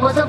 was a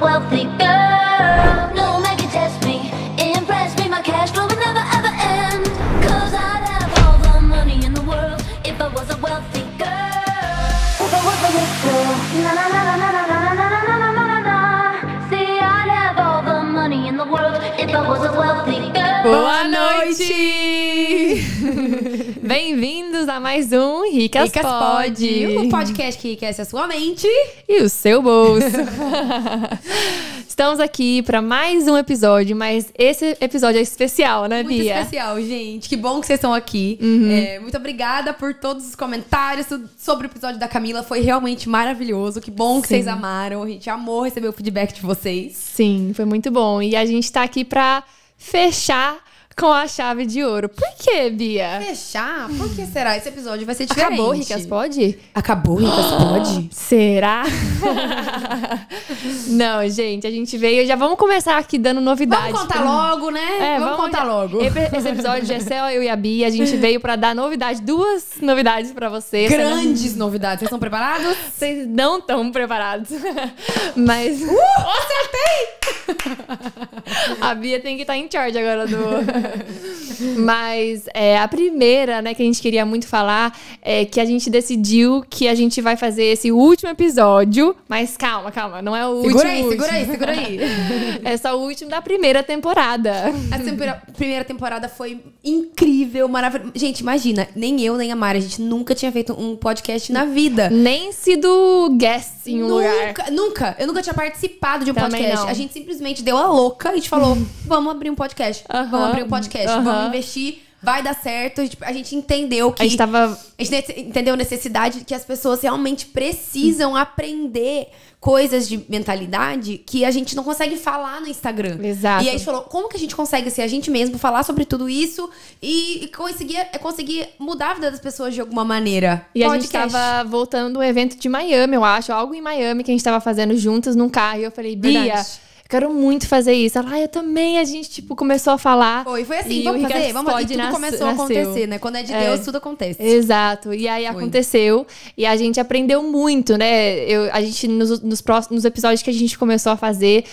mais um Ricas, Ricas Pod. O um podcast que enriquece a sua mente e o seu bolso. Estamos aqui para mais um episódio, mas esse episódio é especial, né, Bia? Muito especial, gente. Que bom que vocês estão aqui. Uhum. É, muito obrigada por todos os comentários sobre o episódio da Camila. Foi realmente maravilhoso. Que bom que Sim. vocês amaram. A gente amou receber o feedback de vocês. Sim, foi muito bom. E a gente está aqui para fechar com a chave de ouro. Por que, Bia? Fechar? Por que será? Esse episódio vai ser diferente. Acabou, Ricas Pode? Acabou, Ricas Pode? Será? Não, gente, a gente veio. Já vamos começar aqui dando novidades. Vamos contar pra... logo, né? É, vamos, vamos contar já... logo. Esse episódio é só eu e a Bia, a gente veio para dar novidade, duas novidades para vocês. Grandes não... novidades. Vocês estão preparados? Vocês não estão preparados. Mas. Uh, acertei! a Bia tem que estar tá em charge agora do. Mas é, a primeira, né, que a gente queria muito falar é que a gente decidiu que a gente vai fazer esse último episódio. Mas calma, calma, não é o segura último. Aí, último. Segura aí, segura aí, É só o último da primeira temporada. A primeira temporada foi incrível, maravilhosa. Gente, imagina, nem eu nem a Mari, a gente nunca tinha feito um podcast na vida. Nem sido guest em um nunca, lugar. Nunca, eu nunca tinha participado de um Também podcast. Não. A gente simplesmente deu a louca e te falou: vamos abrir um podcast. vamos abrir um podcast podcast. Uhum. Vamos investir vai dar certo. A gente, entendeu que. A gente, tava... a gente entendeu a necessidade que as pessoas realmente precisam aprender coisas de mentalidade que a gente não consegue falar no Instagram. Exato. E aí a gente falou: como que a gente consegue ser a gente mesmo, falar sobre tudo isso e, conseguir, conseguir, é conseguir mudar a vida das pessoas de alguma maneira? E Podcast. a gente tava voltando um evento de Miami, eu acho, algo em Miami que a gente tava fazendo juntas num carro. E eu falei: Bia. Verdade quero muito fazer isso. Ela, ah, eu também. A gente, tipo, começou a falar. Foi, foi assim, vamos fazer, vamos fazer. E tudo nas, começou nasceu. a acontecer, né? Quando é de Deus, é, tudo acontece. Exato. E aí foi. aconteceu. E a gente aprendeu muito, né? Eu, a gente, nos, nos, próximos, nos episódios que a gente começou a fazer,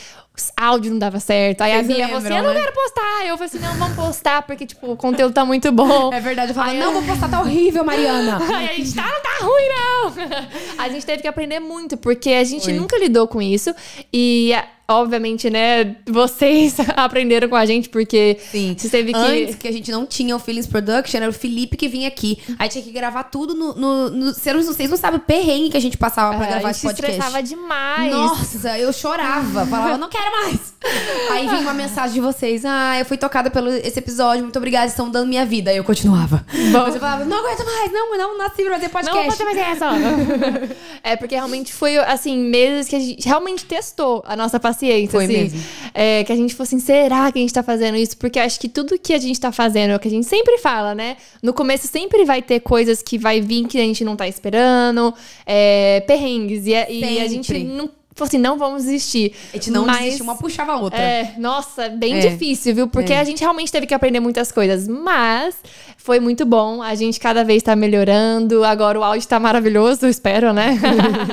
áudio não dava certo. Aí Vocês a Bia falou assim: eu não né? quero postar. Eu falei assim: não, vamos postar, porque, tipo, o conteúdo tá muito bom. É verdade, eu falei, não, vou postar, tá horrível, Mariana. Aí a gente tá, não tá ruim, não. A gente teve que aprender muito, porque a gente Oi. nunca lidou com isso. E obviamente, né, vocês aprenderam com a gente, porque Sim. você teve que. Antes que a gente não tinha o Feelings Production, era o Felipe que vinha aqui. Uhum. Aí tinha que gravar tudo no. no, no vocês não sabem o perrengue que a gente passava pra é, gravar esse podcast. Eu estressava demais. Nossa, eu chorava. Falava, não quero mais. Aí vinha uma mensagem de vocês: Ah, eu fui tocada pelo esse episódio, muito obrigada, estão dando minha vida. Aí eu continuava. Bom. Mas eu falava, não aguento mais, não, não nasci pra fazer podcast. Não vou fazer mais essa. é, porque realmente foi, assim, meses que a gente realmente testou a nossa paciência paciência, Foi assim. Mesmo. É, que a gente fosse assim, será que a gente tá fazendo isso? Porque acho que tudo que a gente tá fazendo é o que a gente sempre fala, né? No começo sempre vai ter coisas que vai vir que a gente não tá esperando, é, perrengues. E, é, e a gente não Falou assim, não vamos desistir. A gente não mas, desiste, uma puxava a outra. É, nossa, bem é. difícil, viu? Porque é. a gente realmente teve que aprender muitas coisas. Mas foi muito bom. A gente cada vez tá melhorando. Agora o áudio tá maravilhoso, espero, né?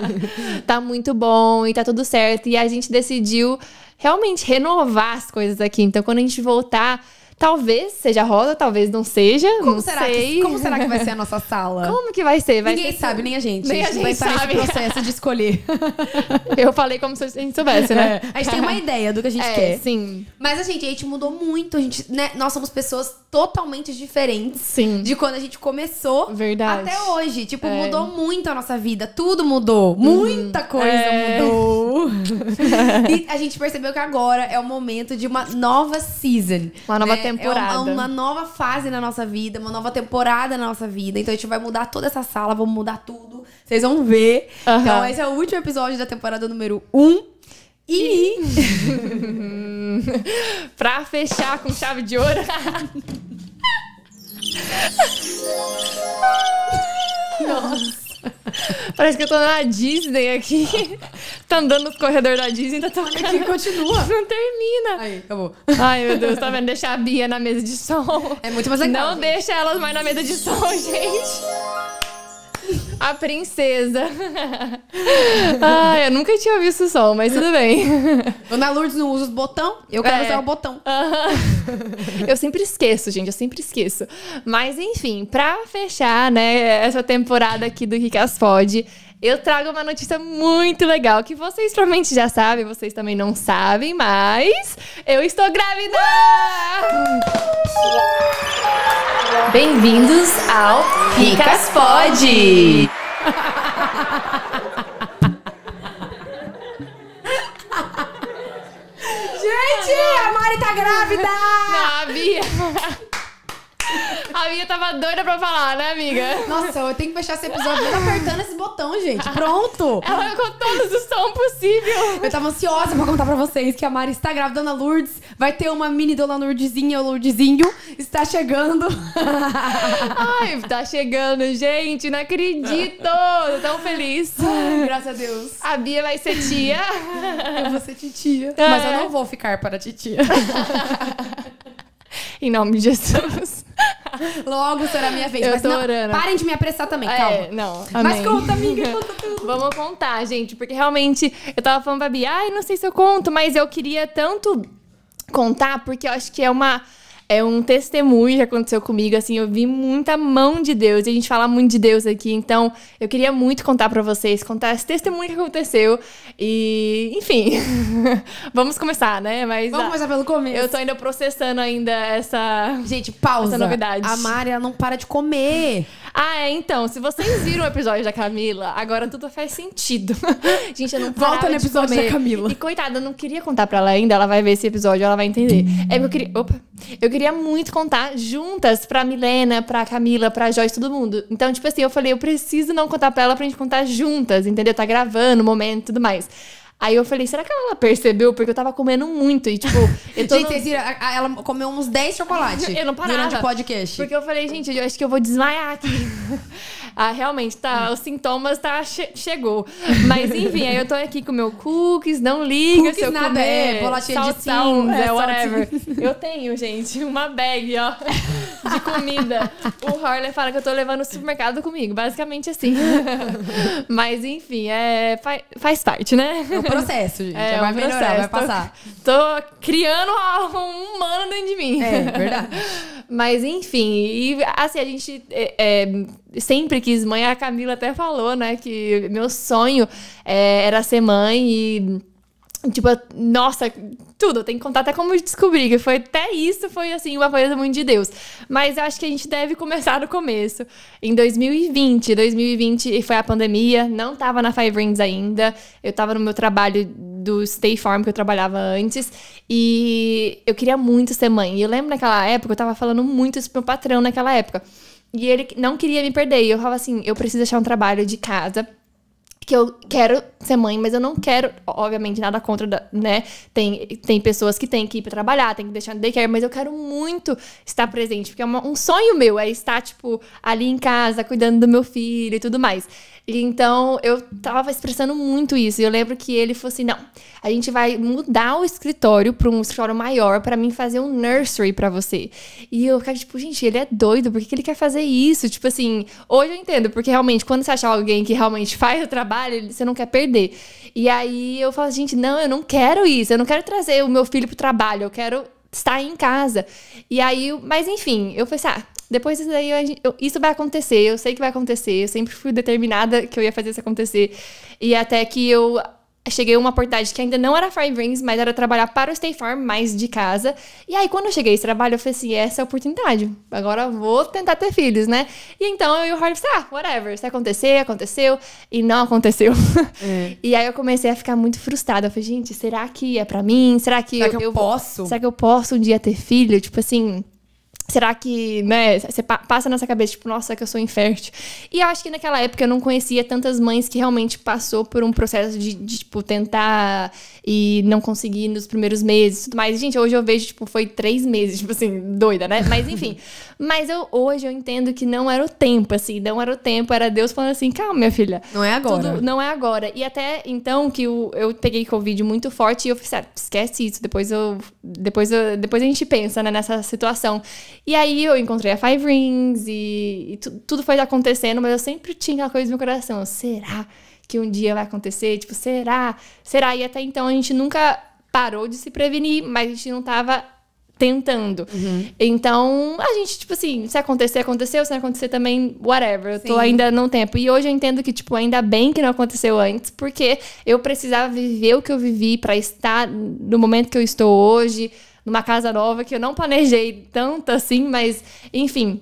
tá muito bom e tá tudo certo. E a gente decidiu realmente renovar as coisas aqui. Então, quando a gente voltar Talvez seja rosa, talvez não seja. Como, não será, sei. Que, como será que vai ser a nossa sala? Como que vai ser? Vai Ninguém ser... sabe, nem a gente. Nem a gente, vai sabe. estar nesse processo de escolher. Eu falei como se a gente soubesse, né? É. A gente tem uma ideia do que a gente é, quer. Sim. Mas a assim, gente, a gente mudou muito. A gente, né? Nós somos pessoas totalmente diferentes. Sim. De quando a gente começou Verdade. até hoje. Tipo, é. mudou muito a nossa vida. Tudo mudou. Muita uhum. coisa é. mudou. e a gente percebeu que agora é o momento de uma nova season. Uma nova né? temporada temporada. É uma, uma, nova fase na nossa vida, uma nova temporada na nossa vida. Então a gente vai mudar toda essa sala, vamos mudar tudo. Vocês vão ver. Então esse é o último episódio da temporada número 1. Um. E. pra fechar com chave de ouro. Nossa. Parece que eu tô na Disney aqui. tá andando no corredor da Disney, tá ainda tô aqui continua. Não termina. Aí, acabou. Ai, meu Deus, tá vendo? Deixar a Bia na mesa de som. É muito mais legal. Não gente. deixa elas mais na mesa de som, gente. A princesa. Ai, eu nunca tinha visto o som, mas tudo bem. Ana Lourdes não usa os botão, eu quero é. usar o botão. Uh -huh. Eu sempre esqueço, gente, eu sempre esqueço. Mas enfim, pra fechar, né, essa temporada aqui do Ricas Pode, eu trago uma notícia muito legal que vocês provavelmente já sabem, vocês também não sabem, mas eu estou grávida! Bem-vindos ao Ricas Pode! tava doida pra falar, né, amiga? Nossa, eu tenho que fechar esse episódio mesmo apertando esse botão, gente. Pronto! Ela com todos os som possível. Eu tava ansiosa pra contar pra vocês que a Mari está grávida, a Lourdes. Vai ter uma mini Dona Lourdesinha ou Lourdesinho. Está chegando. Ai, tá chegando, gente. Não acredito. Tô tão feliz. Ai, graças a Deus. A Bia vai ser tia. Eu vou ser titia. É. Mas eu não vou ficar para titia. em nome de Jesus. Logo será minha vez. Eu mas tô não, orando. parem de me apressar também, é, calma. Não. Amém. Mas conta, amiga, conta tudo. Vamos contar, gente, porque realmente eu tava falando pra Bia, ai, não sei se eu conto, mas eu queria tanto contar, porque eu acho que é uma é um testemunho que aconteceu comigo, assim, eu vi muita mão de Deus, e a gente fala muito de Deus aqui, então eu queria muito contar para vocês, contar esse testemunho que aconteceu e, enfim, vamos começar, né? Mas Vamos começar pelo começo. Eu tô ainda processando ainda essa Gente, pausa. Essa novidade. A Mari, ela não para de comer. Ah, é, então, se vocês viram o episódio da Camila, agora tudo faz sentido. gente, eu não Volta no episódio da Camila. E coitada, eu não queria contar para ela ainda, ela vai ver esse episódio, ela vai entender. É porque eu queria, opa, eu queria muito contar juntas pra Milena, pra Camila, pra Joyce, todo mundo. Então, tipo assim, eu falei, eu preciso não contar pra ela pra gente contar juntas, entendeu? Tá gravando o momento e tudo mais. Aí eu falei, será que ela percebeu? Porque eu tava comendo muito e, tipo... Eu tô gente, vocês viram? Ela comeu uns 10 chocolates. eu não parava. Durante o podcast. Porque eu falei, gente, eu acho que eu vou desmaiar aqui. Ah, realmente, tá, os sintomas tá, che chegou. Mas enfim, aí eu tô aqui com o meu cookies, não liga cookies se eu nada, é, comer. É, bolachinha de sal, é, whatever. Eu tenho, gente, uma bag, ó, de comida. o Horler fala que eu tô levando o supermercado comigo, basicamente assim. Mas enfim, é, faz, faz parte, né? É um processo, gente. É, vai melhorar, vai passar. Tô, tô criando algo humano dentro de mim. É, verdade. Mas enfim, e assim, a gente é, é, sempre quis mãe. A Camila até falou, né, que meu sonho é, era ser mãe e. Tipo, nossa, tudo, tem que contar até como eu descobri, que foi até isso, foi assim, uma coisa muito de Deus. Mas eu acho que a gente deve começar do começo. Em 2020, 2020 foi a pandemia, não tava na Five Rings ainda, eu tava no meu trabalho do Stay Farm que eu trabalhava antes. E eu queria muito ser mãe. E eu lembro naquela época, eu tava falando muito isso pro meu patrão naquela época. E ele não queria me perder. E eu falava assim: eu preciso achar um trabalho de casa. Que eu quero ser mãe, mas eu não quero, obviamente, nada contra, né? Tem, tem pessoas que têm que ir pra trabalhar, tem que deixar no daycare, mas eu quero muito estar presente, porque é uma, um sonho meu, é estar, tipo, ali em casa, cuidando do meu filho e tudo mais. E então eu tava expressando muito isso. E eu lembro que ele falou assim: não, a gente vai mudar o escritório para um escritório maior para mim fazer um nursery para você. E eu ficava tipo, gente, ele é doido, por que, que ele quer fazer isso? Tipo assim, hoje eu entendo, porque realmente quando você achar alguém que realmente faz o trabalho, você não quer perder. E aí eu falo, assim, gente, não, eu não quero isso, eu não quero trazer o meu filho pro trabalho, eu quero estar em casa. E aí, mas enfim, eu assim: ah, depois disso daí, eu, eu, isso vai acontecer, eu sei que vai acontecer, eu sempre fui determinada que eu ia fazer isso acontecer. E até que eu cheguei a uma oportunidade que ainda não era Five Rings, mas era trabalhar para o State Farm, mais de casa. E aí, quando eu cheguei a esse trabalho, eu falei assim, é essa é a oportunidade. Agora eu vou tentar ter filhos, né? E então eu e o Harvey, ah, whatever. Se acontecer, aconteceu. E não aconteceu. É. E aí eu comecei a ficar muito frustrada. Eu falei, gente, será que é para mim? Será que, será eu, que eu, eu, posso? Será que eu posso um dia ter filho? Tipo assim... Será que, né, você passa nessa cabeça, tipo, nossa, que eu sou infértil. E eu acho que naquela época eu não conhecia tantas mães que realmente passou por um processo de, de tipo, tentar e não consegui nos primeiros meses e tudo mais. Gente, hoje eu vejo, tipo, foi três meses, tipo assim, doida, né? Mas enfim. mas eu hoje eu entendo que não era o tempo, assim, não era o tempo, era Deus falando assim, calma, minha filha. Não é agora. Tudo não é agora. E até então que eu, eu peguei Covid muito forte e eu falei, ah, esquece isso, depois eu. Depois, eu, depois a gente pensa, né, nessa situação. E aí eu encontrei a Five Rings e, e tudo foi acontecendo, mas eu sempre tinha aquela coisa no meu coração, será? que um dia vai acontecer, tipo, será? Será? E até então a gente nunca parou de se prevenir, mas a gente não tava tentando. Uhum. Então, a gente, tipo assim, se acontecer, aconteceu, se não acontecer também, whatever. Eu Sim. tô ainda não tempo. E hoje eu entendo que, tipo, ainda bem que não aconteceu antes, porque eu precisava viver o que eu vivi para estar no momento que eu estou hoje, numa casa nova que eu não planejei tanto assim, mas, enfim,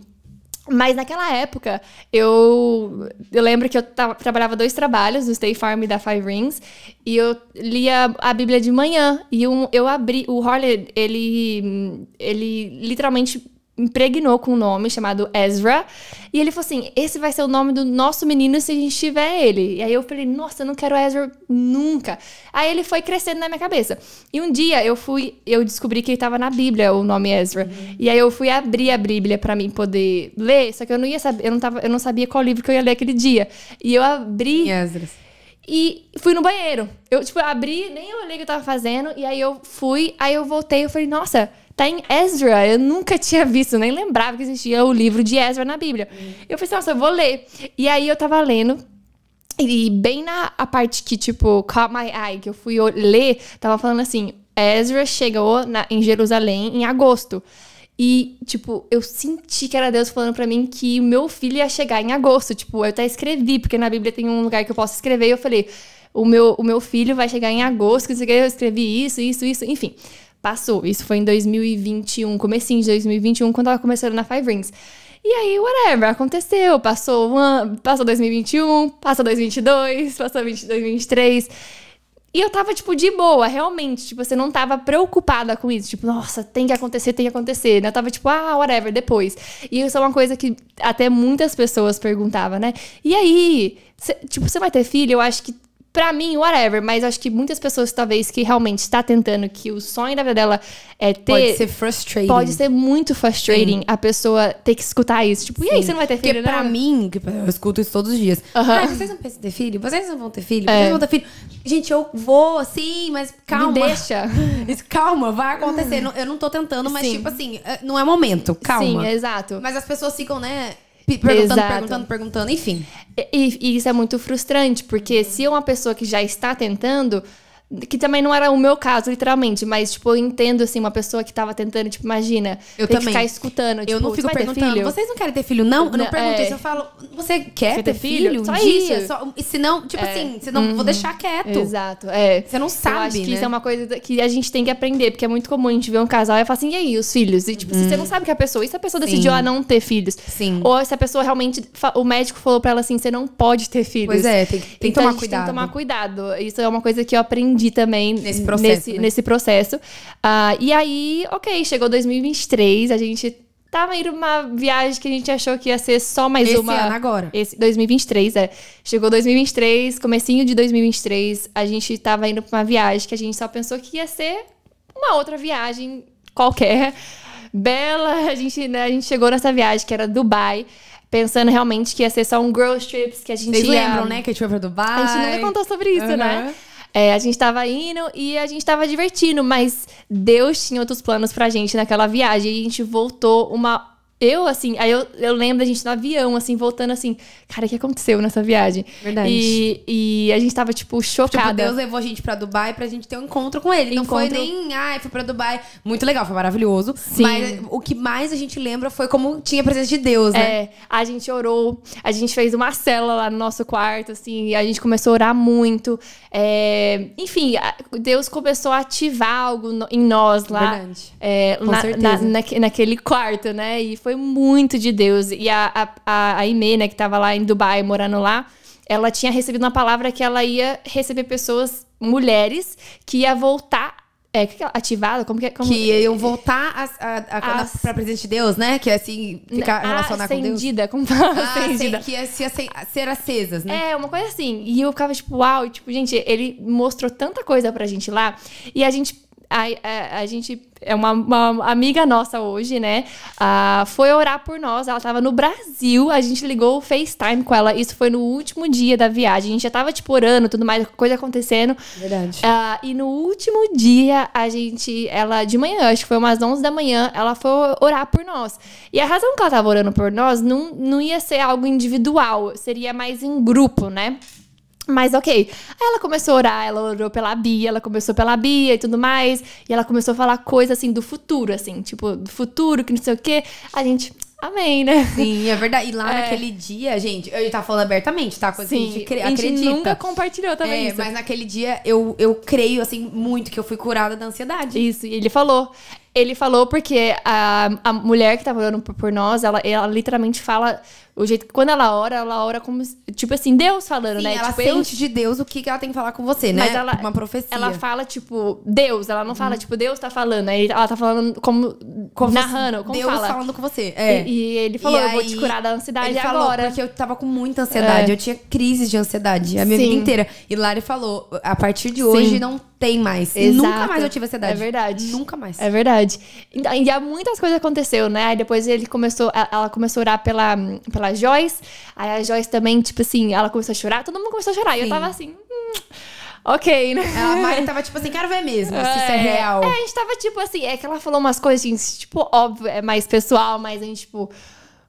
mas naquela época, eu, eu lembro que eu trabalhava dois trabalhos, do Stay Farm e da Five Rings, e eu lia a Bíblia de manhã. E um, eu abri. O Horley, ele, ele literalmente impregnou com um nome chamado Ezra. E ele falou assim: esse vai ser o nome do nosso menino se a gente tiver ele. E aí eu falei: nossa, eu não quero Ezra nunca. Aí ele foi crescendo na minha cabeça. E um dia eu fui, eu descobri que ele estava na Bíblia o nome Ezra. Uhum. E aí eu fui abrir a Bíblia para mim poder ler, só que eu não ia saber, eu não, tava, eu não sabia qual livro que eu ia ler aquele dia. E eu abri. Em Ezra. e fui no banheiro. Eu, tipo, abri, nem olhei o que eu tava fazendo, e aí eu fui, aí eu voltei, eu falei, nossa, tá em Ezra. Eu nunca tinha visto, nem lembrava que existia o livro de Ezra na Bíblia. Hum. Eu pensei, assim, nossa, eu vou ler. E aí eu tava lendo. E bem na a parte que, tipo, caught my eye, que eu fui ler, tava falando assim: Ezra chegou na, em Jerusalém em agosto. E, tipo, eu senti que era Deus falando para mim que o meu filho ia chegar em agosto. Tipo, eu até escrevi, porque na Bíblia tem um lugar que eu posso escrever. E eu falei, o meu, o meu filho vai chegar em agosto, eu escrevi isso, isso, isso, enfim. Passou. Isso foi em 2021, comecinho de 2021, quando ela começou na Five Rings. E aí, whatever, aconteceu. Passou, uma, passou 2021, passou 2022, passou 2023. E eu tava, tipo, de boa, realmente. Tipo, você não tava preocupada com isso. Tipo, nossa, tem que acontecer, tem que acontecer. Né? Eu tava, tipo, ah, whatever, depois. E isso é uma coisa que até muitas pessoas perguntavam, né? E aí, cê, tipo, você vai ter filho? Eu acho que para mim, whatever. Mas acho que muitas pessoas, talvez, que realmente está tentando, que o sonho da vida dela é ter. Pode ser frustrating. Pode ser muito frustrating Sim. a pessoa ter que escutar isso. Tipo, Sim. e aí, você não vai ter filho, Porque né? não? pra mim, eu escuto isso todos os dias. Uhum. Ah, vocês não pensam em ter filho? Vocês não vão ter filho? É. Vocês vão ter filho? Gente, eu vou, sim mas calma. Me deixa. calma, vai acontecer. Eu não tô tentando, mas, Sim. tipo assim, é, não é momento. Calma. Sim, é exato. Mas as pessoas ficam, né? perguntando, Exato. perguntando, perguntando, enfim. E, e, isso é muito frustrante, porque se uma pessoa que já está tentando, que também não era o meu caso, literalmente, mas, tipo, eu entendo, assim, uma pessoa que tava tentando, tipo, imagina, eu ter também. que ficar escutando. Tipo, eu não fico perguntando, vocês não querem ter filho, não? Eu não, não pergunto é. isso, eu falo, você quer você ter, filho? filho? Só isso. só, e se não, tipo é. assim, se não, uhum. vou deixar quieto. Exato, é. Você não sabe, eu acho que isso né? é uma coisa que a gente tem que aprender, porque é muito comum a gente ver um casal e falar assim, e aí, os filhos? E, tipo, se você não uhum. sabe que é a pessoa, e se a pessoa decidiu a ah, não ter filhos? Sim. Ou se a pessoa realmente, o médico falou pra ela assim, você não pode ter filhos. Pois é, tem, tem então, que tomar cuidado. tem que então, tomar cuidado. Isso é uma coisa que eu aprendi aprendi também nesse processo. Nesse, né? nesse processo. Uh, e aí, ok, chegou 2023, a gente tava indo uma viagem que a gente achou que ia ser só mais esse uma. Esse ano agora. Esse 2023, é. Chegou 2023, comecinho de 2023, a gente tava indo pra uma viagem que a gente só pensou que ia ser uma outra viagem qualquer. Bela, a gente, né, a gente chegou nessa viagem que era Dubai pensando realmente que ia ser só um girls trips que a gente Vocês ia... né? Que a gente foi pra Dubai. A gente nunca contou sobre isso, uhum. né? É, a gente estava indo e a gente estava divertindo, mas Deus tinha outros planos pra gente naquela viagem. E a gente voltou uma eu, assim, aí eu, eu lembro da gente no avião, assim, voltando assim, cara, o que aconteceu nessa viagem? Verdade. E, e a gente tava, tipo, tipo chocada. Tipo, Deus levou a gente pra Dubai pra gente ter um encontro com ele. Encontro... Não foi nem, ai, foi pra Dubai. Muito legal, foi maravilhoso. Sim. Mas o que mais a gente lembra foi como tinha a presença de Deus, né? É, a gente orou, a gente fez uma cela lá no nosso quarto, assim, a gente começou a orar muito. É, enfim, Deus começou a ativar algo no, em nós lá. Verdade. É, Com na, certeza. Na, naquele quarto, né? E foi foi muito de Deus. E a, a, a Ime, né, que tava lá em Dubai, morando lá, ela tinha recebido uma palavra que ela ia receber pessoas, mulheres, que ia voltar é, que ativada? Como que é? Como... Que é? iam voltar a, a, a, As... pra presença de Deus, né? Que é assim, ficar ah, relacionada com Deus. Acendida, como fala? Ah, acendida. que é se, assim, ser acesas, né? É, uma coisa assim. E eu ficava tipo, uau, e, tipo, gente, ele mostrou tanta coisa pra gente lá. E a gente a, a, a gente é uma, uma, amiga nossa hoje, né? a foi orar por nós. Ela tava no Brasil. A gente ligou o FaceTime com ela. Isso foi no último dia da viagem. A gente já tava, tipo, orando, tudo mais, coisa acontecendo. Verdade. Ah, e no último dia, a gente, ela, de manhã, acho que foi umas 11 da manhã, ela foi orar por nós. E a razão que ela tava orando por nós não, não ia ser algo individual, seria mais em grupo, né? Mas ok. Aí ela começou a orar, ela orou pela Bia, ela começou pela Bia e tudo mais. E ela começou a falar coisa assim do futuro, assim, tipo, do futuro, que não sei o quê. A gente. Amém, né? Sim, é verdade. E lá é. naquele dia, gente, eu tava falando abertamente, tá? com Sim, a gente, cre... a gente acredita. nunca compartilhou também é, isso. Mas naquele dia eu, eu creio, assim, muito que eu fui curada da ansiedade. Isso, e ele falou. Ele falou porque a, a mulher que tava tá orando por nós, ela, ela literalmente fala o jeito que quando ela ora, ela ora como tipo assim, Deus falando, Sim, né? Ela tipo, sente eu... de Deus o que ela tem que falar com você, né? Mas ela, uma profecia. Ela fala tipo Deus, ela não fala uhum. tipo Deus tá falando, aí ela tá falando como, como narrando, como Deus fala. falando com você. É. E, e ele falou, e aí, eu vou te curar da ansiedade ele agora. Falou, porque eu tava com muita ansiedade, é. eu tinha crises de ansiedade a minha Sim. vida inteira. E Lari falou, a partir de hoje Sim. não tem mais. Exato. Nunca mais eu tive ansiedade. É verdade. Nunca mais. É verdade. Então, e há muitas coisas aconteceu, né? Aí depois ele começou, ela começou a orar pela, pela Joyce. Aí a Joyce também, tipo assim, ela começou a chorar. Todo mundo começou a chorar. Sim. E eu tava assim... Hum ok, né? É, a Mari tava tipo assim, quero ver mesmo é, se isso é, é real. É, a gente tava tipo assim, é que ela falou umas coisas, gente, tipo, óbvio, é mais pessoal, mas a gente, tipo,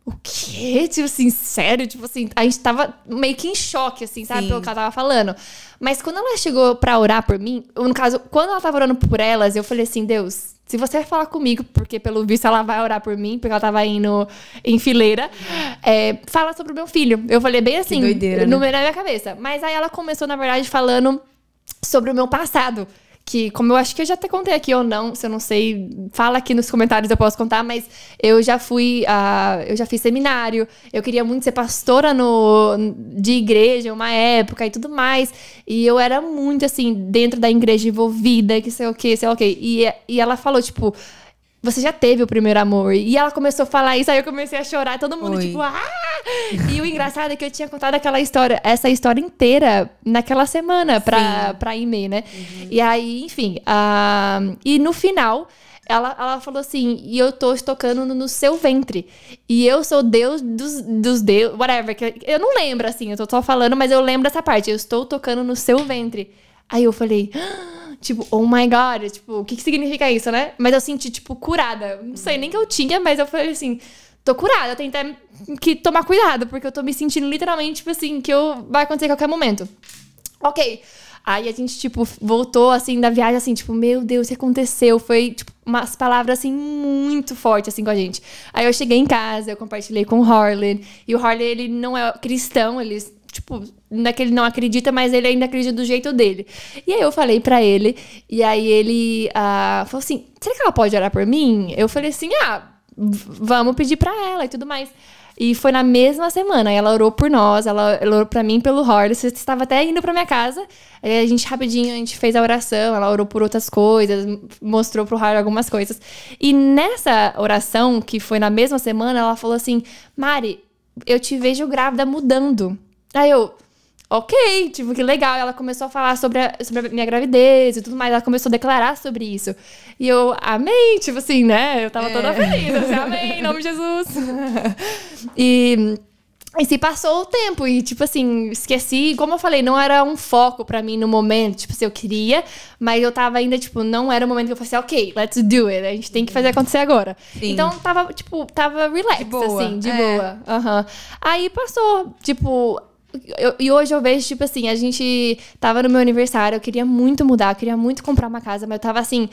o quê? Tipo assim, sério? Tipo assim, a gente tava meio que em choque, assim, sabe? Sim. Pelo que ela tava falando. Mas quando ela chegou pra orar por mim, no caso, quando ela tava orando por elas, eu falei assim, Deus, se você vai falar comigo, porque pelo visto ela vai orar por mim, porque ela tava indo em fileira, é, fala sobre o meu filho. Eu falei bem assim, no, né? meio na minha cabeça. Mas aí ela começou, na verdade, falando sobre o meu passado que, como eu acho que eu já até contei aqui ou não, se eu não sei, fala aqui nos comentários, eu posso contar, mas eu já fui, uh, eu já fiz seminário, eu queria muito ser pastora no, de igreja, uma época e tudo mais, e eu era muito, assim, dentro da igreja envolvida, que sei o que, sei o que, e, e ela falou, tipo, você já teve o primeiro amor. E ela começou a falar isso, aí eu comecei a chorar, todo mundo Oi. tipo, ah! E o engraçado é que eu tinha contado aquela história, essa história inteira naquela semana pra, Sim. pra Ime, né? Uhum. E aí, enfim, uh, e no final. Ela, ela falou assim, e eu tô estocando no seu ventre. E eu sou Deus dos, dos deuses, whatever. Que eu não lembro, assim, eu tô só falando, mas eu lembro dessa parte. Eu estou tocando no seu ventre. Aí eu falei, ah! tipo, oh my god, tipo, o que, que significa isso, né? Mas eu senti, tipo, curada. Não sei nem que eu tinha, mas eu falei assim, tô curada, eu tenho até que tomar cuidado, porque eu tô me sentindo literalmente, tipo assim, que eu vai acontecer a qualquer momento. Ok. Aí a gente, tipo, voltou, assim, da viagem, assim, tipo, meu Deus, o que aconteceu? Foi, tipo, umas palavras, assim, muito fortes, assim, com a gente. Aí eu cheguei em casa, eu compartilhei com o Harlan. E o Harlan, ele não é cristão, ele tipo, é ele não acredita, mas ele ainda acredita do jeito dele. E aí eu falei para ele, e aí ele ah, falou assim: será que ela pode orar por mim? Eu falei assim: ah, vamos pedir pra ela e tudo mais. E foi na mesma semana. Ela orou por nós, ela, ela orou pra mim pelo Horda. Você estava até indo pra minha casa. Aí a gente rapidinho, a gente fez a oração. Ela orou por outras coisas, mostrou pro Horda algumas coisas. E nessa oração, que foi na mesma semana, ela falou assim: Mari, eu te vejo grávida mudando. Aí eu, ok, tipo, que legal. Ela começou a falar sobre a, sobre a minha gravidez e tudo mais. Ela começou a declarar sobre isso. E eu, amei tipo assim, né? Eu tava é. toda feliz, assim, amei, em nome de Jesus. e. E se passou o tempo e, tipo assim, esqueci. Como eu falei, não era um foco para mim no momento. Tipo, se assim, eu queria, mas eu tava ainda, tipo, não era o momento que eu falei ok, let's do it. A gente tem que fazer uhum. acontecer agora. Sim. Então, tava, tipo, tava relaxed, assim, de é. boa. Uhum. Aí passou, tipo, eu, e hoje eu vejo, tipo assim, a gente tava no meu aniversário, eu queria muito mudar, eu queria muito comprar uma casa, mas eu tava assim,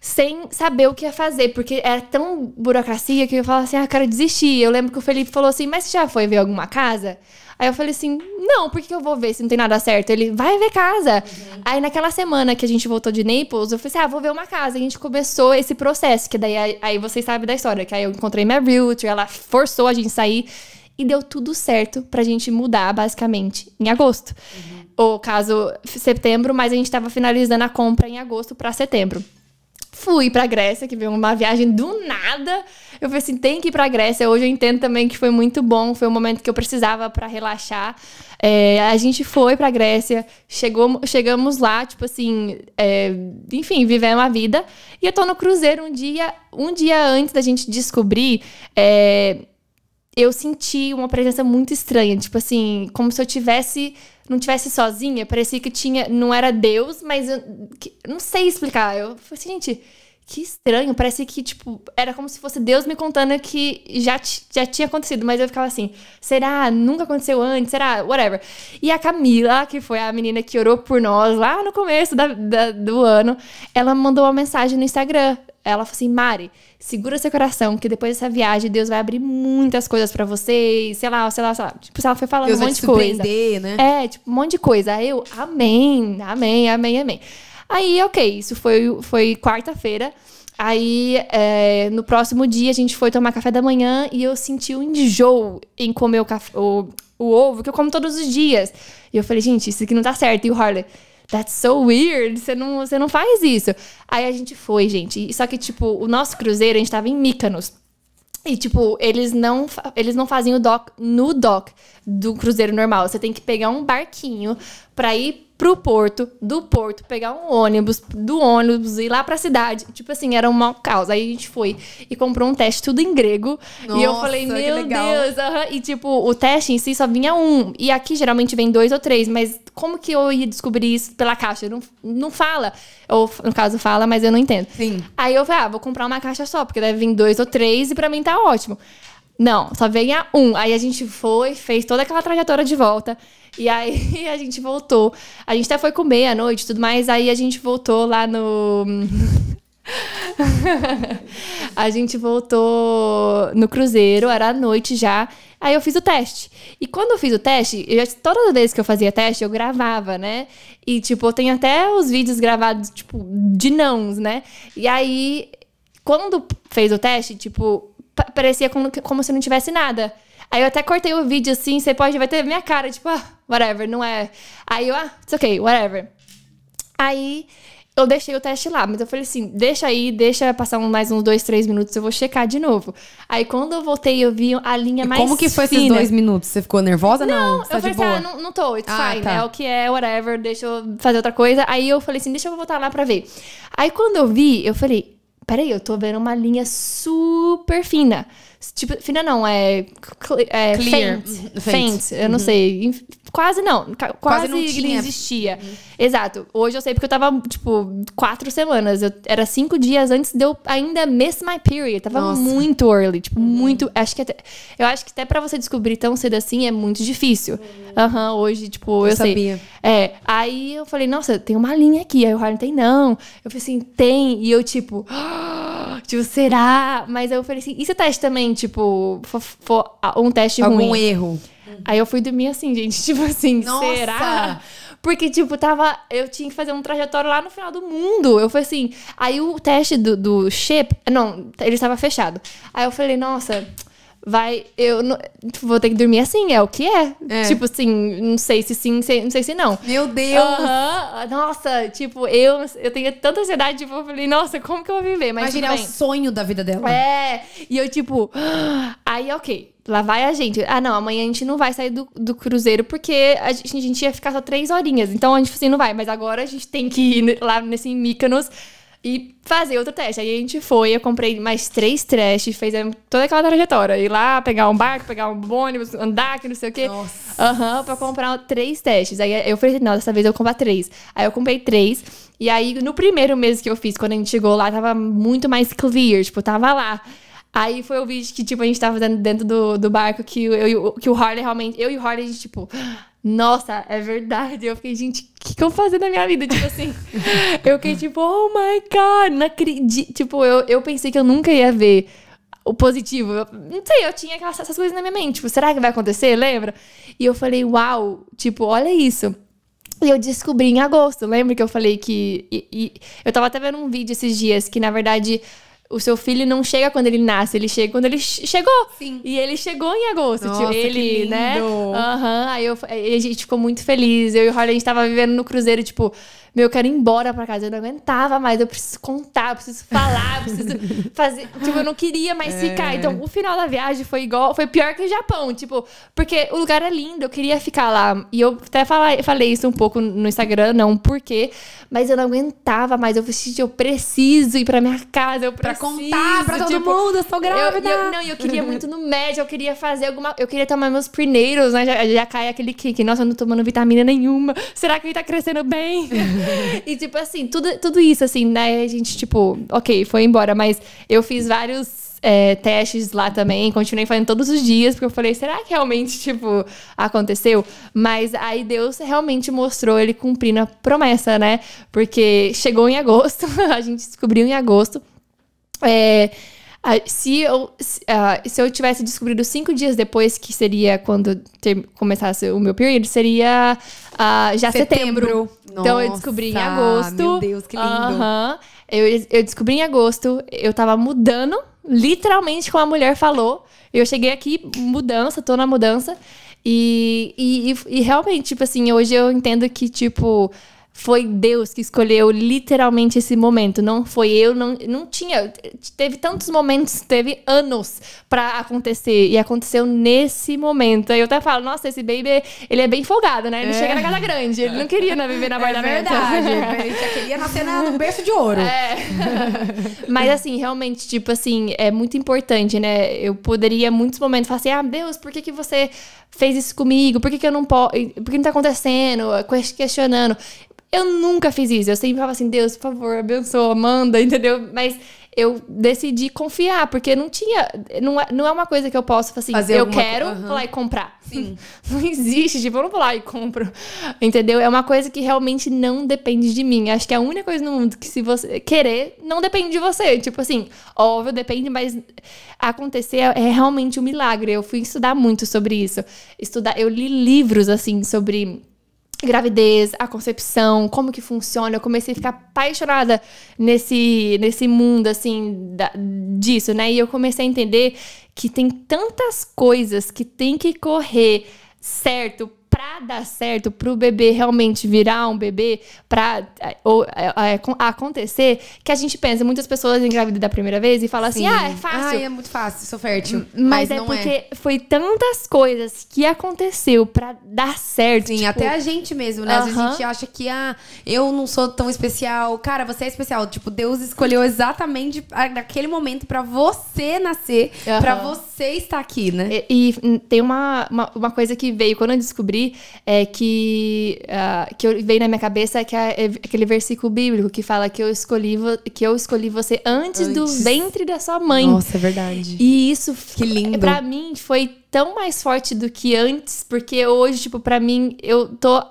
sem saber o que ia fazer, porque era tão burocracia que eu falava assim, ah, quero desistir. Eu lembro que o Felipe falou assim, mas você já foi ver alguma casa? Aí eu falei assim, não, porque eu vou ver se não tem nada certo. Ele, vai ver casa. Uhum. Aí naquela semana que a gente voltou de Naples, eu falei assim, ah, vou ver uma casa. E a gente começou esse processo, que daí aí vocês sabem da história, que aí eu encontrei minha realtor, ela forçou a gente sair e deu tudo certo pra gente mudar, basicamente, em agosto. Uhum. Ou caso setembro, mas a gente tava finalizando a compra em agosto para setembro. Fui pra Grécia, que veio uma viagem do nada. Eu falei assim: tem que ir pra Grécia. Hoje eu entendo também que foi muito bom, foi um momento que eu precisava para relaxar. É, a gente foi pra Grécia, chegou, chegamos lá, tipo assim, é, enfim, vivemos a vida. E eu tô no cruzeiro um dia, um dia antes da gente descobrir. É, eu senti uma presença muito estranha, tipo assim, como se eu tivesse não tivesse sozinha, parecia que tinha, não era Deus, mas eu que, não sei explicar. Eu falei assim, gente, que estranho, parecia que tipo, era como se fosse Deus me contando que já já tinha acontecido, mas eu ficava assim, será, nunca aconteceu antes, será, whatever. E a Camila, que foi a menina que orou por nós lá no começo da, da, do ano, ela mandou uma mensagem no Instagram ela falou assim: Mari, segura seu coração, que depois dessa viagem Deus vai abrir muitas coisas para vocês, sei lá, sei lá, sei lá. Tipo, ela foi falando Deus um monte de coisa. Né? É, tipo, um monte de coisa. Aí eu, amém, amém, amém, amém. Aí, ok, isso foi, foi quarta-feira. Aí, é, no próximo dia, a gente foi tomar café da manhã e eu senti um enjoo em comer o, café, o, o ovo, que eu como todos os dias. E eu falei, gente, isso aqui não tá certo. E o Harley That's so weird. Você não, você não faz isso. Aí a gente foi, gente. Só que, tipo, o nosso cruzeiro, a gente tava em Mykonos. E, tipo, eles não, eles não fazem o dock no dock do cruzeiro normal. Você tem que pegar um barquinho pra ir pro porto, do porto, pegar um ônibus, do ônibus, ir lá pra cidade. Tipo assim, era uma causa. Aí a gente foi e comprou um teste tudo em grego. Nossa, e eu falei, meu Deus, e tipo, o teste em si só vinha um. E aqui geralmente vem dois ou três, mas como que eu ia descobrir isso pela caixa? Não, não fala. Ou, no caso, fala, mas eu não entendo. Sim. Aí eu falei, ah, vou comprar uma caixa só, porque deve vir dois ou três e pra mim tá ótimo. Não, só venha um. Aí a gente foi, fez toda aquela trajetória de volta. E aí a gente voltou. A gente até foi comer à noite e tudo mais. Aí a gente voltou lá no. a gente voltou no cruzeiro, era à noite já. Aí eu fiz o teste. E quando eu fiz o teste, eu já, todas as vezes que eu fazia teste, eu gravava, né? E, tipo, eu tenho até os vídeos gravados, tipo, de nãos, né? E aí, quando fez o teste, tipo, parecia como, como se não tivesse nada. Aí eu até cortei o vídeo assim, você pode vai ter minha cara, tipo, ah, whatever, não é. Aí eu, ah, it's okay, whatever. Aí eu deixei o teste lá, mas eu falei assim, deixa aí, deixa passar mais uns dois, três minutos, eu vou checar de novo. Aí quando eu voltei, eu vi a linha e mais Como que foi fina. esses dois minutos? Você ficou nervosa? Não, não? Você tá eu falei assim, ah, não, não tô, it's ah, fine, tá. é o que é, whatever, deixa eu fazer outra coisa. Aí eu falei assim, deixa eu voltar lá pra ver. Aí quando eu vi, eu falei, peraí, eu tô vendo uma linha super fina. Tipo, fina não, é. é Clear. Faint. Uhum. faint. faint. Eu uhum. não sei. Quase não. Quase, quase não tinha. existia. Uhum. Exato. Hoje eu sei porque eu tava, tipo, quatro semanas. Eu, era cinco dias antes de eu ainda miss my period. Tava Nossa. muito early. Tipo, uhum. muito. Acho que até, eu acho que até pra você descobrir tão cedo assim é muito difícil. Uhum. Aham, hoje, tipo, eu, eu sabia. Sei. É. Aí eu falei, nossa, tem uma linha aqui. Aí o Harden tem, não. Eu falei assim, tem. E eu, tipo. Oh! tipo, será? Mas eu falei assim, e se o teste também, tipo, for, for um teste Algum ruim? Algum erro. Aí eu fui dormir assim, gente, tipo assim, Nossa. será? Porque, tipo, tava. Eu tinha que fazer um trajetório lá no final do mundo. Eu falei assim. Aí o teste do, do ship. Não, ele estava fechado. Aí eu falei, nossa, vai. Eu não, vou ter que dormir assim, é o que é. é. Tipo assim, não sei se sim, não sei se não. Meu Deus! Uh -huh. Nossa, tipo, eu, eu tenho tanta ansiedade, tipo, eu falei, nossa, como que eu vou viver? Mas, Imagina, é o sonho da vida dela. É. E eu, tipo, aí, ok. Lá vai a gente. Ah, não, amanhã a gente não vai sair do, do cruzeiro porque a gente, a gente ia ficar só três horinhas. Então a gente tipo assim, não vai. Mas agora a gente tem que ir lá nesse Mykonos e fazer outro teste. Aí a gente foi, eu comprei mais três testes fez toda aquela trajetória. Ir lá, pegar um barco, pegar um ônibus, andar, que não sei o quê. Aham, uhum, pra comprar três testes. Aí eu falei, assim, não, dessa vez eu vou comprar três. Aí eu comprei três. E aí, no primeiro mês que eu fiz, quando a gente chegou lá, tava muito mais clear, tipo, tava lá. Aí foi o vídeo que, tipo, a gente tava dentro do, do barco que eu que o Harley realmente. Eu e o Harley, a gente, tipo nossa, é verdade. Eu fiquei, gente, o que, que, eu vou fazer na minha vida? Tipo assim, eu fiquei tipo, oh my God, não acredito. Tipo, eu, eu pensei que eu nunca ia ver o positivo. Eu, não sei, eu tinha aquelas, essas coisas na minha mente. Tipo, será que vai acontecer? Lembra? E eu falei, uau, tipo, olha isso. E eu descobri em agosto. Lembra que eu falei que. E, e, eu tava até vendo um vídeo esses dias que, na verdade o seu filho não chega quando ele nasce, ele chega quando ele chegou. Sim. E ele chegou em agosto. Nossa, ele, né? Aham. Uhum, aí eu, aí a gente ficou muito feliz. Eu e o Holly, a gente tava vivendo no cruzeiro, tipo, meu, eu quero ir embora pra casa, eu não aguentava mais, eu preciso contar, eu preciso falar, eu preciso fazer. Tipo, eu não queria mais é. ficar. Então, o final da viagem foi igual, foi pior que o Japão, tipo, porque o lugar é lindo, eu queria ficar lá. E eu até falei, falei isso um pouco no Instagram, não porque mas eu não aguentava mais. Eu falei, eu preciso ir pra minha casa, eu preciso. Pra contar pra todo tipo, mundo, eu sou grávida. Eu, eu, não, eu queria muito no médico, eu queria fazer alguma. Eu queria tomar meus primeiros né? Já, já cai aquele kick. Nossa, eu não tô tomando vitamina nenhuma. Será que ele tá crescendo bem? e, tipo, assim, tudo, tudo isso, assim, né? A gente, tipo, ok, foi embora, mas eu fiz vários é, testes lá também, continuei fazendo todos os dias, porque eu falei, será que realmente, tipo, aconteceu? Mas aí Deus realmente mostrou ele cumprindo a promessa, né? Porque chegou em agosto, a gente descobriu em agosto. É, se, eu, se, uh, se eu tivesse descobrido cinco dias depois, que seria quando ter, começasse o meu período, seria Uh, já setembro. setembro. então eu descobri em agosto. Meu Deus, que lindo. Uh -huh. eu, eu descobri em agosto. Eu tava mudando, literalmente, como a mulher falou. Eu cheguei aqui, mudança, tô na mudança. E, e, e, e realmente, tipo assim, hoje eu entendo que, tipo foi Deus que escolheu literalmente esse momento. Não foi eu, não, não tinha. Teve tantos momentos, teve anos para acontecer. E aconteceu nesse momento. Aí eu até falo, nossa, esse baby, ele é bem folgado, né? Ele é. chega na casa grande. Ele não queria né, viver na guarda é da É verdade. ele já queria nascer no berço de ouro. É. Mas assim, realmente, tipo assim, é muito importante, né? Eu poderia, em muitos momentos, falar assim, ah, Deus, por que, que você fez isso comigo? Por que, que eu não posso? Por que não tá acontecendo? Questionando. Eu nunca fiz isso. Eu sempre falava assim, Deus, por favor, abençoa, manda, entendeu? Mas eu decidi confiar, porque não tinha. Não é, não é uma coisa que eu posso tipo assim, fazer eu quero co... uhum. e comprar. Sim. Não existe, tipo, eu não vou lá e compro. Entendeu? É uma coisa que realmente não depende de mim. Acho que é a única coisa no mundo que, se você querer, não depende de você. Tipo assim, óbvio, depende, mas acontecer é, é realmente um milagre. Eu fui estudar muito sobre isso. Estudar, eu li livros assim sobre gravidez, a concepção, como que funciona. Eu comecei a ficar apaixonada nesse, nesse mundo, assim, da, disso, né? E eu comecei a entender que tem tantas coisas que tem que correr certo dar certo, para o bebê realmente virar um bebê, para é, é, acontecer, que a gente pensa, muitas pessoas engravidam da primeira vez e falam Sim. assim, ah, é fácil. é muito fácil, sou fértil. Mas, mas é, é. porque é. foi tantas coisas que aconteceu para dar certo. Sim, tipo... até a gente mesmo, né? uh -huh. a gente acha que, ah, eu não sou tão especial. Cara, você é especial. Tipo, Deus escolheu exatamente naquele momento para você nascer, uhum. -huh. para você estar aqui, né? E, e tem uma, uma, uma coisa que veio quando eu descobri é que, uh, que veio na minha cabeça é, que é aquele versículo bíblico que fala que eu escolhi, vo, que eu escolhi você antes, antes, do ventre da sua mãe. Nossa, é verdade. E isso que lindo. pra mim foi tão mais forte do que antes, porque hoje, tipo, pra mim, eu tô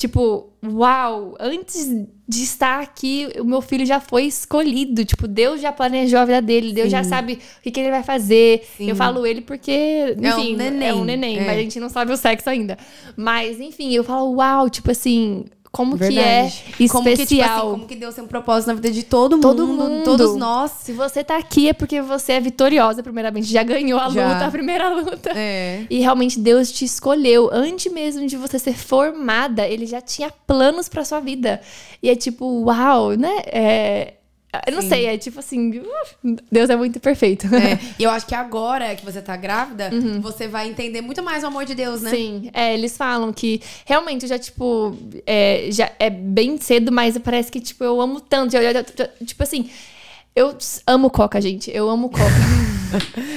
Tipo, uau, antes de estar aqui, o meu filho já foi escolhido. Tipo, Deus já planejou a vida dele, Deus Sim. já sabe o que, que ele vai fazer. Sim. Eu falo ele porque, é enfim, é um neném, é um neném é. mas a gente não sabe o sexo ainda. Mas, enfim, eu falo, uau, tipo assim, como Verdade. que é como especial. Que, tipo assim, como que Deus tem um propósito na vida de todo, todo mundo, mundo, todos nós. Se você tá aqui é porque você é vitoriosa, primeiramente. Já ganhou a já. luta, a primeira luta. É. E realmente Deus te escolheu. Antes mesmo de você ser formada, ele já tinha planos pra sua vida. E é tipo, uau, né? É, eu não Sim. sei, é tipo assim, Deus é muito perfeito. É. E eu acho que agora que você tá grávida, uhum. você vai entender muito mais o amor de Deus, né? Sim, é, eles falam que realmente já, tipo, é, já é bem cedo, mas parece que, tipo, eu amo tanto. Já, já, já, tipo assim, eu amo coca, gente. Eu amo coca.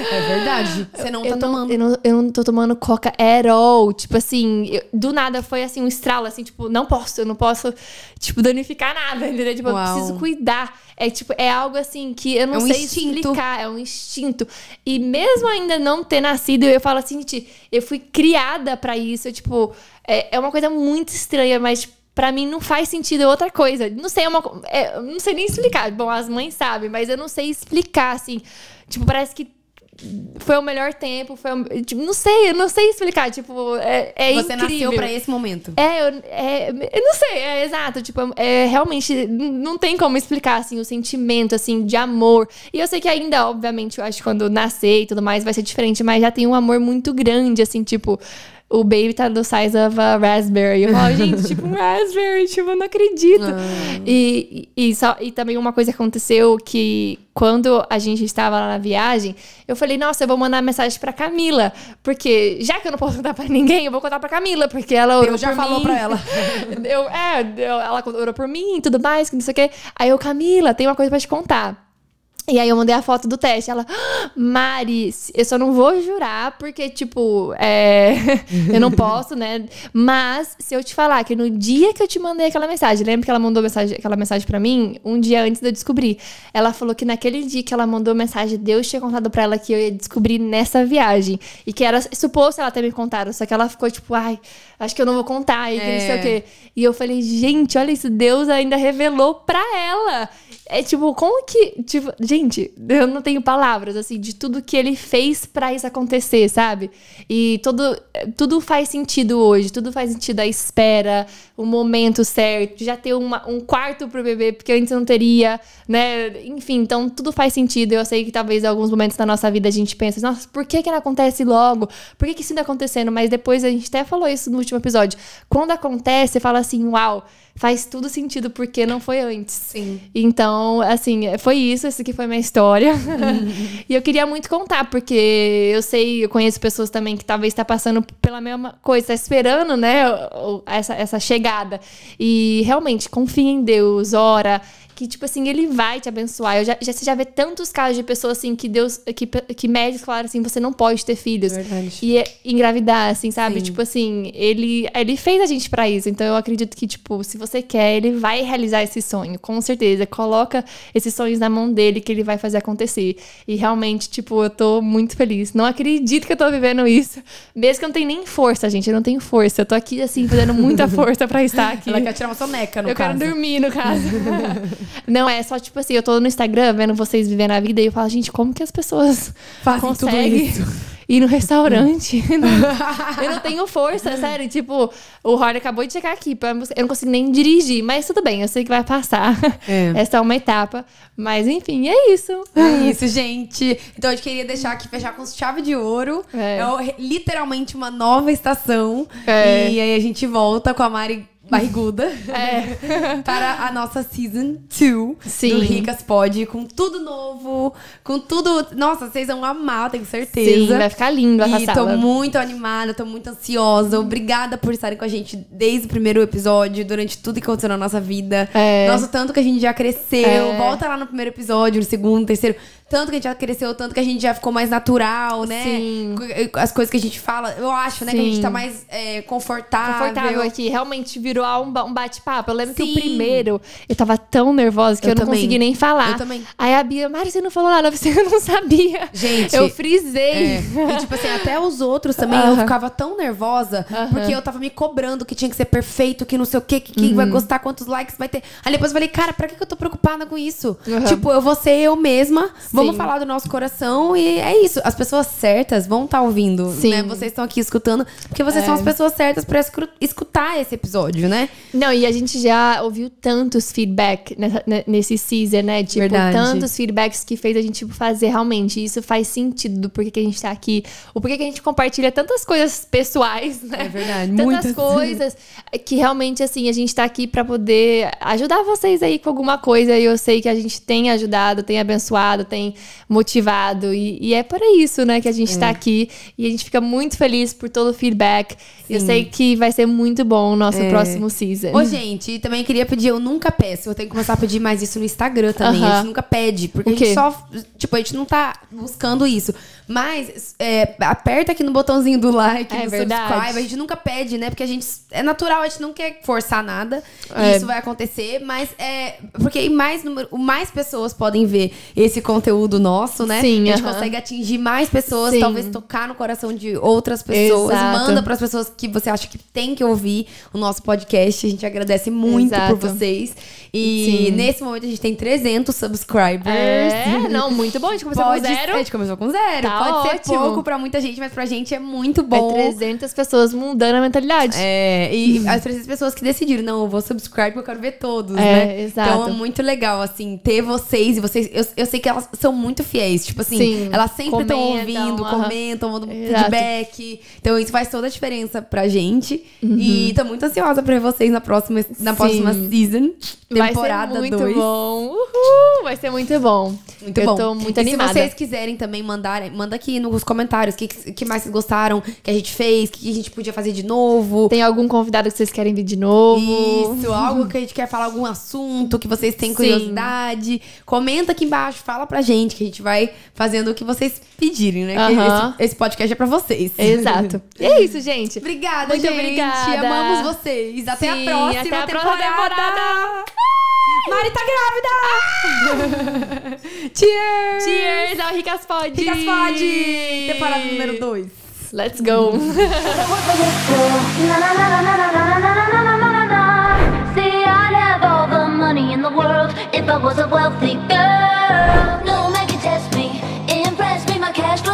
É verdade. Você não eu, tá eu tomando. eu, não, eu não tô tomando coca at all. Tipo assim, eu, do nada foi assim, um estralo, assim, tipo, não posso, eu não posso, tipo, danificar nada, entendeu? Tipo, Uau. eu preciso cuidar. É tipo, é algo assim que eu não é um sei instinto. explicar, é um instinto. E mesmo ainda não ter nascido, eu falo assim, eu fui criada para isso, eu, tipo, é, é, uma coisa muito estranha, mas para mim não faz sentido, é outra coisa. Não sei, é uma, é, não sei nem explicar. Bom, as mães sabem, mas eu não sei explicar assim. Tipo, parece que foi o melhor tempo, foi o, tipo, não sei, eu não sei explicar, tipo, é, é Você incrível. nasceu pra esse momento. É, eu, é, eu não sei, é exato, tipo, é, realmente não tem como explicar, assim, o sentimento, assim, de amor. E eu sei que ainda, obviamente, eu acho que quando nascer e tudo mais vai ser diferente, mas já tem um amor muito grande, assim, tipo, o baby tá do size of a raspberry. Eu falo, gente, tipo um raspberry, tipo, eu não acredito. Ah. E, e, e, só, e também uma coisa aconteceu que quando a gente estava lá na viagem, eu falei, nossa, eu vou mandar mensagem pra Camila. Porque já que eu não posso contar pra ninguém, eu vou contar pra Camila, porque ela orou eu já por falou mim. pra ela. eu, é, eu, ela orou por mim e tudo mais, que não sei o quê. Aí eu, Camila, tem uma coisa pra te contar. E aí eu mandei a foto do teste. Ela, ah, Mari, eu só não vou jurar, porque, tipo, é... eu não posso, né? Mas se eu te falar que no dia que eu te mandei aquela mensagem, lembra que ela mandou mensagem, aquela mensagem para mim? Um dia antes de eu descobrir. Ela falou que naquele dia que ela mandou mensagem, Deus tinha contado pra ela que eu ia descobrir nessa viagem. E que era suposto ela ter me contado. Só que ela ficou, tipo, ai, acho que eu não vou contar, e é. não sei o é. quê. E eu falei, gente, olha isso, Deus ainda revelou pra ela. É tipo, como que. Tipo, gente, eu não tenho palavras, assim, de tudo que ele fez para isso acontecer, sabe? E todo, tudo faz sentido hoje, tudo faz sentido a espera, o momento certo, já ter uma, um quarto pro bebê, porque antes não teria, né? Enfim, então tudo faz sentido. Eu sei que talvez em alguns momentos da nossa vida a gente pensa, nossa, por que, que não acontece logo? Por que, que isso tá acontecendo? Mas depois a gente até falou isso no último episódio. Quando acontece, você fala assim, uau, faz tudo sentido, porque não foi antes. Sim. Então então, assim, foi isso. Essa aqui foi minha história. e eu queria muito contar, porque eu sei, eu conheço pessoas também que talvez está passando pela mesma coisa, tá esperando, né, essa, essa chegada. E realmente, confia em Deus, ora que, tipo assim, ele vai te abençoar. Eu já, já, você já vê tantos casos de pessoas, assim, que Deus, que, que médicos falaram assim, você não pode ter filhos. Verdade. E é engravidar, assim, sabe? Sim. Tipo assim, ele, ele fez a gente para isso. Então eu acredito que, tipo, se você quer, ele vai realizar esse sonho, com certeza. Coloca esses sonhos na mão dele que ele vai fazer acontecer. E realmente, tipo, eu tô muito feliz. Não acredito que eu tô vivendo isso. Mesmo que eu não tenho nem força, gente. Eu não tenho força. Eu tô aqui, assim, fazendo muita força para estar aqui. Ela quer tirar uma soneca, no eu caso. Eu quero dormir, no caso. Não, é só tipo assim, eu tô no Instagram vendo vocês vivendo a vida e eu falo, gente, como que as pessoas Fazem conseguem tudo isso? ir no restaurante? eu não tenho força, sério. Tipo, o Rory acabou de chegar aqui, eu não consigo nem dirigir, mas tudo bem, eu sei que vai passar. É. Essa é uma etapa. Mas enfim, é isso. É isso, gente. Então eu queria deixar aqui, fechar com chave de ouro. É, é literalmente uma nova estação. É. E aí a gente volta com a Mari barriguda é. para a nossa Season 2 Sim. do Ricas Pod, com tudo novo, com tudo... Nossa, vocês vão amar, tenho certeza. Sim, vai ficar lindo essa e sala. E tô muito animada, tô muito ansiosa. Obrigada por estarem com a gente desde o primeiro episódio, durante tudo que aconteceu na nossa vida. É. Nosso tanto que a gente já cresceu. É. Volta lá no primeiro episódio, no segundo, terceiro tanto que a gente já cresceu, tanto que a gente já ficou mais natural, né? Sim. As coisas que a gente fala, eu acho, né? Sim. Que a gente tá mais é, confortável. Confortável aqui. É realmente virou um, bate-papo. Eu lembro Sim. que o primeiro, eu tava tão nervosa que eu, eu não também. consegui nem falar. Eu também. Aí a Bia, Mari, você não falou nada, você não sabia. Gente. Eu frisei. É. E tipo assim, até os outros também, uh -huh. eu ficava tão nervosa, uh -huh. porque eu tava me cobrando que tinha que ser perfeito, que não sei o quê, que quem uh -huh. vai uhum. gostar, quantos likes vai ter. Aí depois eu falei, cara, pra que eu tô preocupada com isso? Tipo, eu vou ser eu mesma, vou vamos falar do nosso coração e é isso. As pessoas certas vão estar tá ouvindo, né? Sim. né? Vocês estão aqui escutando, porque vocês é. são as pessoas certas para escutar esse episódio, né? Não, e a gente já ouviu tantos feedback nesse season, né? Tipo, Verdade. tantos feedbacks que fez a gente tipo, fazer realmente isso faz sentido do porquê que a gente tá aqui, o porquê que a gente compartilha tantas coisas pessoais, né? É verdade, tantas muitas coisas que realmente assim, a gente tá aqui para poder ajudar vocês aí com alguma coisa e eu sei que a gente tem ajudado, tem abençoado, tem motivado. E, e é para isso, né, que a gente está é. aqui. E a gente fica muito feliz por todo o feedback. Sim. Eu sei que vai ser muito bom o nosso é. próximo season. Ô, gente, também queria pedir, eu nunca peço, eu tenho que começar a pedir mais isso no Instagram também. Uh -huh. A gente nunca pede, porque a gente só. Tipo, a gente não tá buscando isso. Mas é, aperta aqui no botãozinho do like, é, verdade. subscribe. A gente nunca pede, né? Porque a gente. É natural, a gente não quer forçar nada. É. isso vai acontecer, mas é. Porque mais, número, mais pessoas podem ver esse conteúdo conteúdo nosso, né? Sim, a gente uh -huh. consegue atingir mais pessoas, Sim. talvez tocar no coração de outras pessoas. Exato. Manda para as pessoas que você acha que tem que ouvir o nosso podcast. A gente agradece muito Exato. por vocês. E Sim. nesse momento a gente tem 300 subscribers. É, não, muito bom. A gente começou Pode, com zero. A gente começou com zero. Tá Pode ótimo. ser pouco para muita gente, mas pra gente é muito é bom. É 300 pessoas mudando a mentalidade. É, e as 300 pessoas que decidiram, não, eu vou subscribe porque eu quero ver todos, é, né? Exato. Então é muito legal, assim, ter vocês e vocês. Eu, eu sei que elas são muito fiéis. Tipo assim, Sim. elas sempre estão ouvindo, uh -huh. comentam, mandam Exato. feedback. Então isso faz toda a diferença pra gente. Uhum. E tô muito ansiosa pra ver vocês na próxima, na próxima season. Temporada 2. Vai ser muito dois. bom. Uhul, vai ser muito bom. Muito eu bom. tô muito e animada. se vocês quiserem também mandar, manda aqui nos comentários o que, que mais vocês gostaram, que a gente fez, o que a gente podia fazer de novo. Tem algum convidado que vocês querem vir de novo? Isso, algo que a gente quer falar, algum assunto que vocês têm curiosidade. Sim. Comenta aqui embaixo, fala pra gente, que a gente vai fazendo o que vocês pedirem, né? Esse, esse, podcast é pra vocês. Exato. e é isso, gente. Obrigada, muito gente. Obrigada. Amamos vocês. Até Sim, a próxima até a temporada. Próxima temporada. Mari tá grávida! Ah! Cheers! Cheers ao Ricas Pod! Ricas Pod! Temporada número 2. Let's go! See, I'd have all the money in the world if I was a wealthy girl. No man could test me, impress me, my cash flow.